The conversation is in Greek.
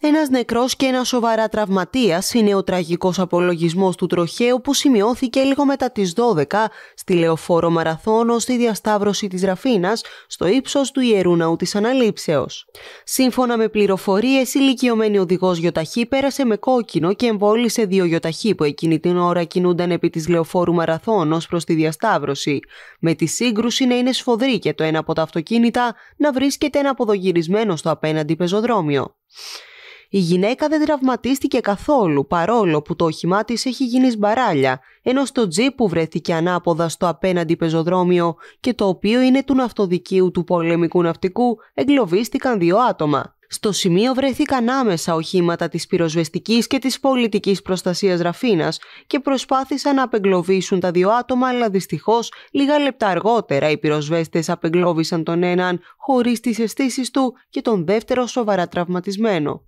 Ένας νεκρός και ένας σοβαρά τραυματίας είναι ο τραγικός απολογισμός του τροχαίου που σημειώθηκε λίγο μετά τις 12 στη λεωφόρο Μαραθώνο στη διασταύρωση της Ραφίνα, στο ύψος του ιερού ναού της Αναλήψεως. Σύμφωνα με πληροφορίες, ηλικιωμένη οδηγός Γιοταχή πέρασε με κόκκινο και εμβόλησε δύο Γιοταχή που εκείνη την ώρα κινούνταν επί της λεωφόρου Μαραθώνος προς τη διασταύρωση, με τη σύγκρουση να είναι σφοδρή και το ένα από τα αυτοκίνητα να βρίσκεται ένα αποδογυρισμένο στο απέναντι πεζοδρόμιο. Η γυναίκα δεν τραυματίστηκε καθόλου παρόλο που το όχημά της έχει γίνει σμπαράλια, ενώ στο τζι που βρέθηκε ανάποδα στο απέναντι πεζοδρόμιο και το οποίο είναι του ναυτοδικίου του πολεμικού ναυτικού εγκλωβίστηκαν δύο άτομα. Στο σημείο βρέθηκαν άμεσα οχήματα της πυροσβεστικής και της πολιτικής προστασίας Ραφίνας και προσπάθησαν να απεγκλωβίσουν τα δύο άτομα αλλά δυστυχώς λίγα λεπτά αργότερα οι πυροσβέστες απεγκλώβησαν τον έναν χωρίς τις αισθήσεις του και τον δεύτερο σοβαρά τραυματισμένο.